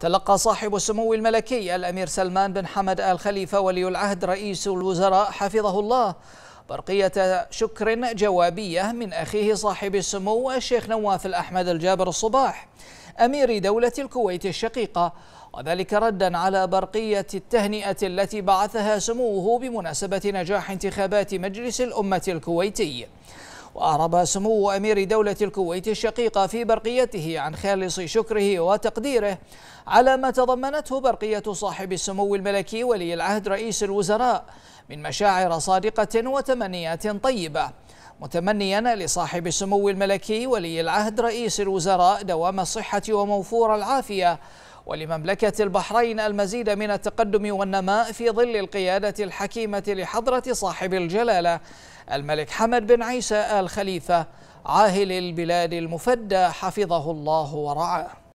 تلقى صاحب السمو الملكي الأمير سلمان بن حمد آل خليفة ولي العهد رئيس الوزراء حفظه الله برقية شكر جوابية من أخيه صاحب السمو الشيخ نواف الأحمد الجابر الصباح أمير دولة الكويت الشقيقة وذلك ردا على برقية التهنئة التي بعثها سموه بمناسبة نجاح انتخابات مجلس الأمة الكويتي وأعرب سمو أمير دولة الكويت الشقيقة في برقيته عن خالص شكره وتقديره على ما تضمنته برقية صاحب السمو الملكي ولي العهد رئيس الوزراء من مشاعر صادقة وتمنيات طيبة متمنيا لصاحب السمو الملكي ولي العهد رئيس الوزراء دوام الصحة وموفور العافية ولمملكة البحرين المزيد من التقدم والنماء في ظل القيادة الحكيمة لحضرة صاحب الجلالة الملك حمد بن عيسى آل خليفة عاهل البلاد المفدى حفظه الله ورعاه